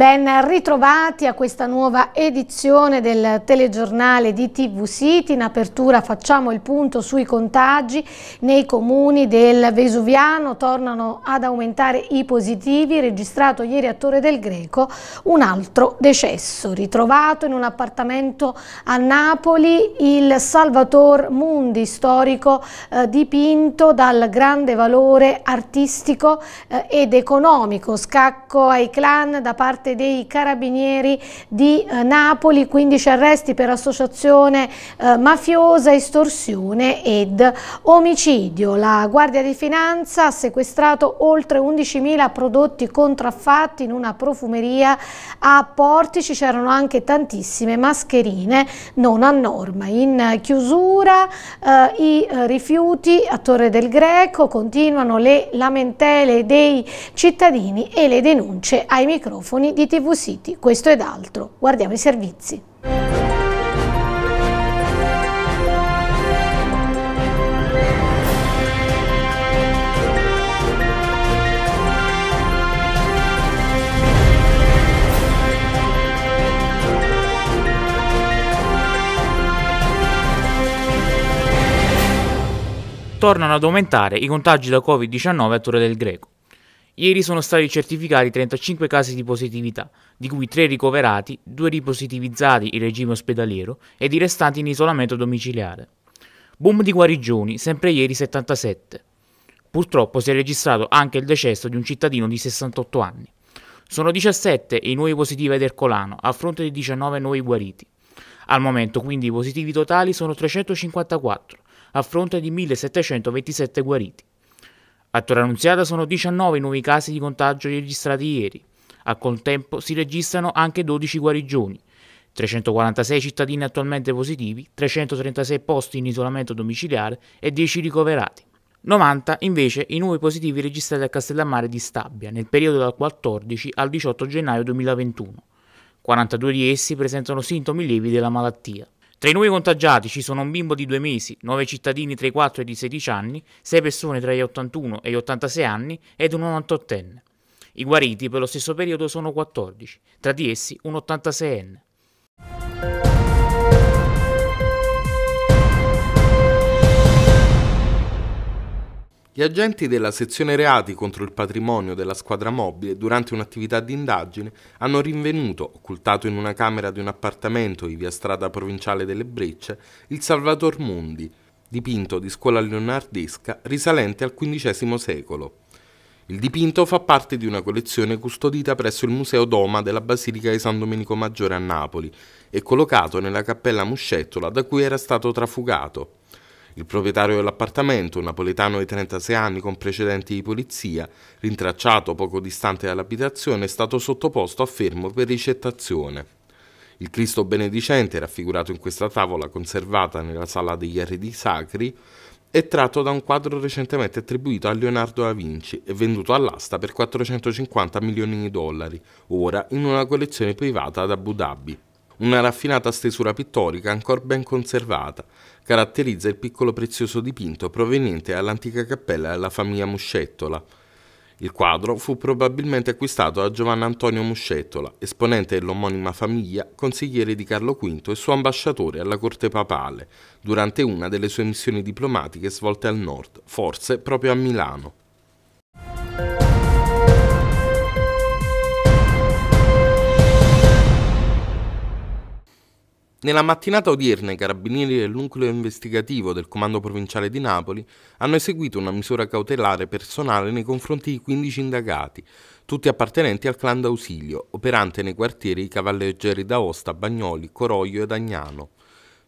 Ben ritrovati a questa nuova edizione del telegiornale di TV City. In apertura facciamo il punto sui contagi nei comuni del Vesuviano. Tornano ad aumentare i positivi. Registrato ieri a Torre del Greco un altro decesso. Ritrovato in un appartamento a Napoli il Salvator Mundi, storico eh, dipinto dal grande valore artistico eh, ed economico. Scacco ai clan da parte parte dei carabinieri di eh, Napoli, 15 arresti per associazione eh, mafiosa, estorsione ed omicidio. La Guardia di Finanza ha sequestrato oltre 11.000 prodotti contraffatti in una profumeria a Portici, c'erano anche tantissime mascherine non a norma. In chiusura eh, i eh, rifiuti a Torre del Greco continuano le lamentele dei cittadini e le denunce ai microfoni di di TV City, questo ed altro. Guardiamo i servizi. tornano ad aumentare i contagi da Covid-19 a Torre del Greco. Ieri sono stati certificati 35 casi di positività, di cui 3 ricoverati, 2 ripositivizzati in regime ospedaliero ed i restanti in isolamento domiciliare. Boom di guarigioni, sempre ieri 77. Purtroppo si è registrato anche il decesso di un cittadino di 68 anni. Sono 17 i nuovi positivi ad Ercolano, a fronte di 19 nuovi guariti. Al momento quindi i positivi totali sono 354, a fronte di 1727 guariti. A Annunziata sono 19 i nuovi casi di contagio registrati ieri. Al contempo si registrano anche 12 guarigioni, 346 cittadini attualmente positivi, 336 posti in isolamento domiciliare e 10 ricoverati. 90 invece i nuovi positivi registrati a Castellammare di Stabia nel periodo dal 14 al 18 gennaio 2021. 42 di essi presentano sintomi lievi della malattia. Tra i nuovi contagiati ci sono un bimbo di due mesi, nove cittadini tra i 4 e i 16 anni, sei persone tra gli 81 e gli 86 anni ed un 98enne. I guariti per lo stesso periodo sono 14, tra di essi un 86enne. Gli agenti della sezione reati contro il patrimonio della squadra mobile, durante un'attività di indagine, hanno rinvenuto, occultato in una camera di un appartamento in via strada provinciale delle Brecce, il Salvator Mundi, dipinto di scuola leonardesca risalente al XV secolo. Il dipinto fa parte di una collezione custodita presso il Museo Doma della Basilica di San Domenico Maggiore a Napoli e collocato nella cappella Muscettola da cui era stato trafugato. Il proprietario dell'appartamento, un napoletano di 36 anni con precedenti di polizia, rintracciato poco distante dall'abitazione, è stato sottoposto a fermo per ricettazione. Il Cristo benedicente, raffigurato in questa tavola conservata nella sala degli arredi sacri, è tratto da un quadro recentemente attribuito a Leonardo da Vinci e venduto all'asta per 450 milioni di dollari, ora in una collezione privata ad Abu Dhabi. Una raffinata stesura pittorica ancora ben conservata, caratterizza il piccolo prezioso dipinto proveniente dall'antica cappella della famiglia Muscettola. Il quadro fu probabilmente acquistato da Giovanni Antonio Muscettola, esponente dell'omonima famiglia, consigliere di Carlo V e suo ambasciatore alla corte papale, durante una delle sue missioni diplomatiche svolte al nord, forse proprio a Milano. Nella mattinata odierna i carabinieri del nucleo investigativo del Comando Provinciale di Napoli hanno eseguito una misura cautelare personale nei confronti di 15 indagati, tutti appartenenti al clan d'ausilio, operante nei quartieri Cavalleggeri d'Aosta, Bagnoli, Coroglio e Dagnano.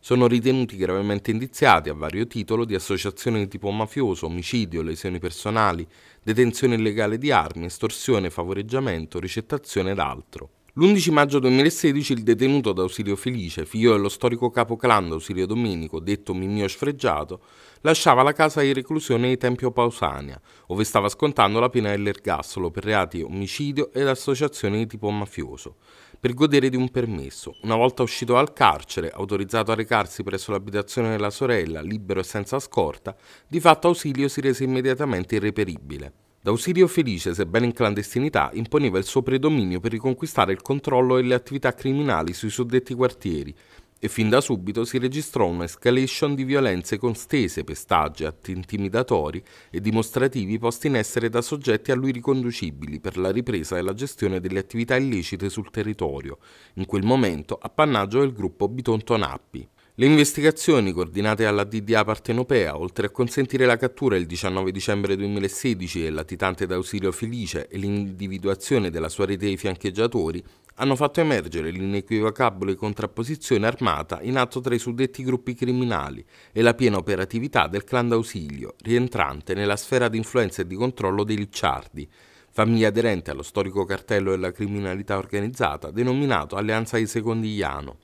Sono ritenuti gravemente indiziati a vario titolo di associazione di tipo mafioso, omicidio, lesioni personali, detenzione illegale di armi, estorsione, favoreggiamento, ricettazione ed altro. L'11 maggio 2016 il detenuto d'Ausilio Felice, figlio dello storico capo clan d'Ausilio Domenico, detto Mimio Sfregiato, lasciava la casa di reclusione di Tempio Pausania, ove stava scontando la pena dell'ergastolo per reati omicidio ed associazione di tipo mafioso, per godere di un permesso. Una volta uscito dal carcere, autorizzato a recarsi presso l'abitazione della sorella, libero e senza scorta, di fatto Ausilio si rese immediatamente irreperibile. D'Ausilio Felice, sebbene in clandestinità, imponeva il suo predominio per riconquistare il controllo delle attività criminali sui suddetti quartieri e fin da subito si registrò un'escalation di violenze con stese, pestaggi, atti intimidatori e dimostrativi posti in essere da soggetti a lui riconducibili per la ripresa e la gestione delle attività illecite sul territorio, in quel momento appannaggio del gruppo Bitonto Nappi. Le investigazioni, coordinate alla DDA partenopea, oltre a consentire la cattura il 19 dicembre 2016 del latitante d'ausilio Felice e l'individuazione della sua rete di fiancheggiatori, hanno fatto emergere l'inequivocabile contrapposizione armata in atto tra i suddetti gruppi criminali e la piena operatività del clan d'ausilio, rientrante nella sfera di influenza e di controllo dei Licciardi, famiglia aderente allo storico cartello della criminalità organizzata denominato Alleanza di Secondigliano.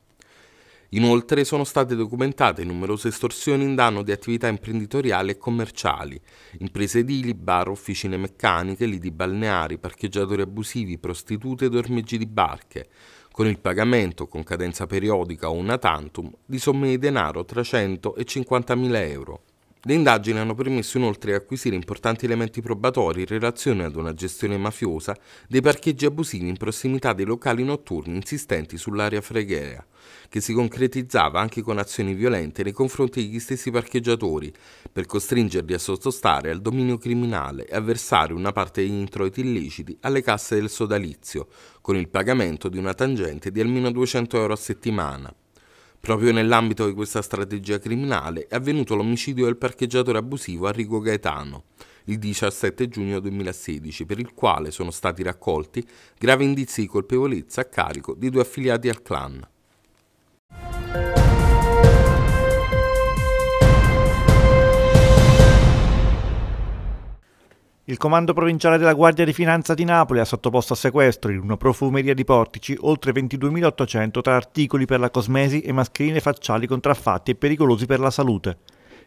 Inoltre sono state documentate numerose estorsioni in danno di attività imprenditoriali e commerciali, imprese edili, bar, officine meccaniche, lidi balneari, parcheggiatori abusivi, prostitute ed ormeggi di barche, con il pagamento con cadenza periodica o una tantum di somme di denaro tra 100 e 50.000 euro. Le indagini hanno permesso inoltre di acquisire importanti elementi probatori in relazione ad una gestione mafiosa dei parcheggi abusivi in prossimità dei locali notturni insistenti sull'area freghea, che si concretizzava anche con azioni violente nei confronti degli stessi parcheggiatori, per costringerli a sottostare al dominio criminale e a versare una parte degli introiti illeciti alle casse del sodalizio, con il pagamento di una tangente di almeno 200 euro a settimana. Proprio nell'ambito di questa strategia criminale è avvenuto l'omicidio del parcheggiatore abusivo Arrigo Gaetano il 17 giugno 2016, per il quale sono stati raccolti gravi indizi di colpevolezza a carico di due affiliati al clan. Il comando provinciale della Guardia di Finanza di Napoli ha sottoposto a sequestro in una profumeria di Portici oltre 22.800 tra articoli per la cosmesi e mascherine facciali contraffatti e pericolosi per la salute.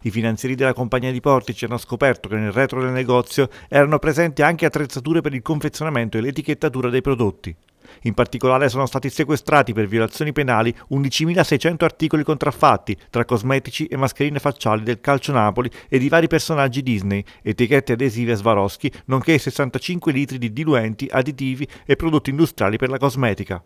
I finanzieri della compagnia di Portici hanno scoperto che nel retro del negozio erano presenti anche attrezzature per il confezionamento e l'etichettatura dei prodotti. In particolare sono stati sequestrati per violazioni penali 11.600 articoli contraffatti, tra cosmetici e mascherine facciali del Calcio Napoli e di vari personaggi Disney, etichette adesive Swarovski, nonché 65 litri di diluenti, additivi e prodotti industriali per la cosmetica.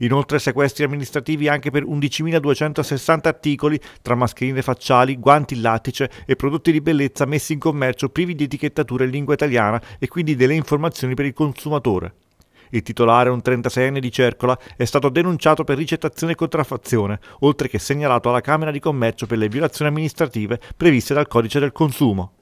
Inoltre sequestri amministrativi anche per 11.260 articoli tra mascherine facciali, guanti lattice e prodotti di bellezza messi in commercio privi di etichettatura in lingua italiana e quindi delle informazioni per il consumatore. Il titolare, un 36enne di Cercola, è stato denunciato per ricettazione e contraffazione, oltre che segnalato alla Camera di Commercio per le violazioni amministrative previste dal Codice del Consumo.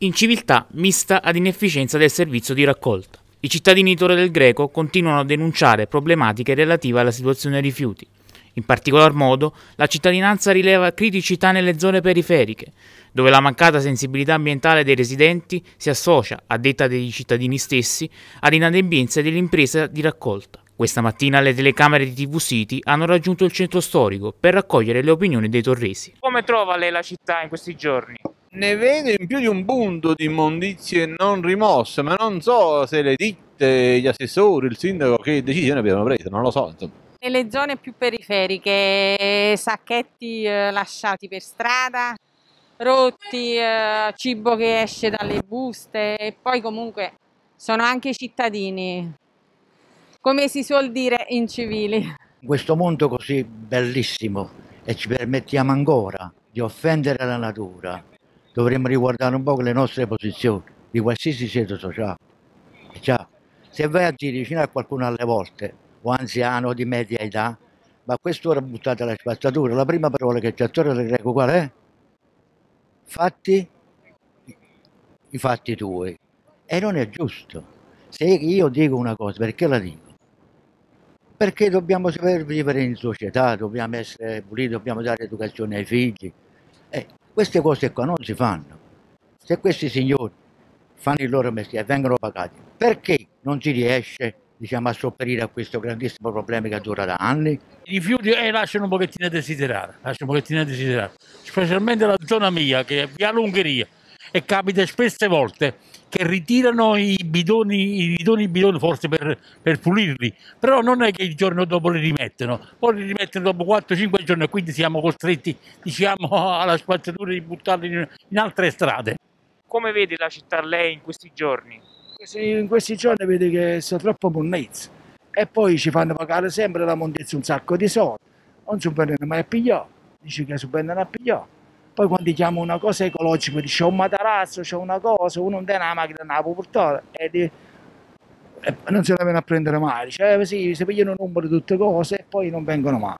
Inciviltà mista ad inefficienza del servizio di raccolta. I cittadini di Torre del Greco continuano a denunciare problematiche relative alla situazione rifiuti. In particolar modo, la cittadinanza rileva criticità nelle zone periferiche, dove la mancata sensibilità ambientale dei residenti si associa, a detta dei cittadini stessi, all'inadempienza dell'impresa di raccolta. Questa mattina le telecamere di TV City hanno raggiunto il centro storico per raccogliere le opinioni dei torresi. Come trova lei la città in questi giorni? Ne vedo in più di un punto di immondizie non rimosse, ma non so se le ditte, gli assessori, il sindaco che decisione abbiamo preso, non lo so. Insomma. Nelle zone più periferiche, eh, sacchetti eh, lasciati per strada, rotti, eh, cibo che esce dalle buste e poi comunque sono anche cittadini, come si suol dire incivili. Questo mondo così bellissimo e ci permettiamo ancora di offendere la natura, dovremmo riguardare un po' le nostre posizioni di qualsiasi sito sociale. Cioè, se vai a girare vicino a qualcuno alle volte, o anziano di media età, ma quest'ora buttate la spazzatura. La prima parola che c'è attorno al greco qual è? Fatti i fatti tuoi. E non è giusto. Se io dico una cosa, perché la dico? Perché dobbiamo saper vivere in società, dobbiamo essere puliti, dobbiamo dare educazione ai figli. Eh, queste cose qua non si fanno. Se questi signori fanno il loro mestiere e vengono pagati, perché non si riesce a diciamo, a sopperire a questo grandissimo problema che dura da anni. I rifiuti eh, lasciano un pochettino a desiderare, lasciano un pochettino a desiderare, specialmente la zona mia che è via l'Ungheria e capita spesse volte che ritirano i bidoni, i bidoni, i bidoni forse per, per, pulirli, però non è che il giorno dopo li rimettono, poi li rimettono dopo 4-5 giorni e quindi siamo costretti diciamo alla spazzatura di buttarli in, in altre strade. Come vede la città lei in questi giorni? In questi giorni vedi che sono troppo monnezze e poi ci fanno pagare sempre la montezza un sacco di soldi. Non si vendono mai a pigliò, dici che si vendono a pigliò. Poi quando chiamo una cosa ecologica, dici c'è oh, un matarazzo, c'è una cosa, uno non tiene la macchina, non la E, di... e non si la vengono a prendere mai. Dice, eh, sì, si pigliano un numero di tutte cose e poi non vengono mai.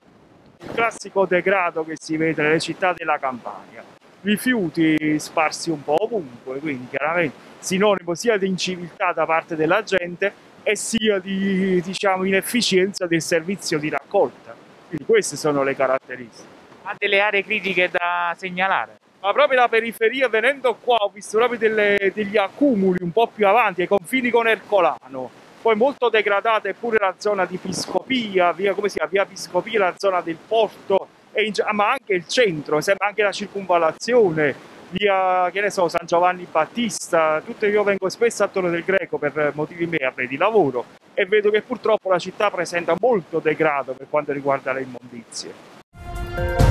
Il classico degrado che si vede nelle città della Campania rifiuti sparsi un po' ovunque, quindi chiaramente sinonimo sia di inciviltà da parte della gente e sia di diciamo, inefficienza del servizio di raccolta. Quindi queste sono le caratteristiche. Ha delle aree critiche da segnalare? Ma proprio la periferia, venendo qua, ho visto proprio delle, degli accumuli un po' più avanti, ai confini con Ercolano. Poi molto degradata è pure la zona di Piscopia, via, come si chiama, via Piscopia, la zona del porto, e, ma anche il centro, anche la circunvalazione, via che ne so, San Giovanni Battista, tutte io vengo spesso a Torre del Greco per motivi miei di lavoro e vedo che purtroppo la città presenta molto degrado per quanto riguarda le immondizie.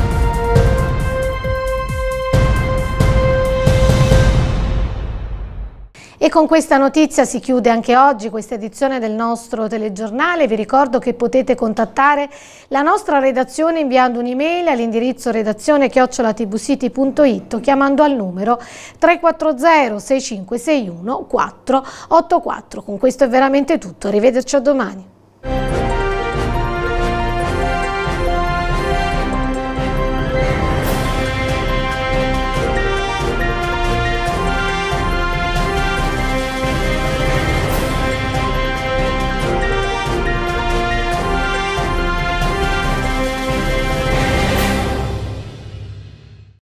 E con questa notizia si chiude anche oggi questa edizione del nostro telegiornale. Vi ricordo che potete contattare la nostra redazione inviando un'email all'indirizzo redazione chiocciolatvcity.it o chiamando al numero 340 6561 484. Con questo è veramente tutto. Arrivederci a domani.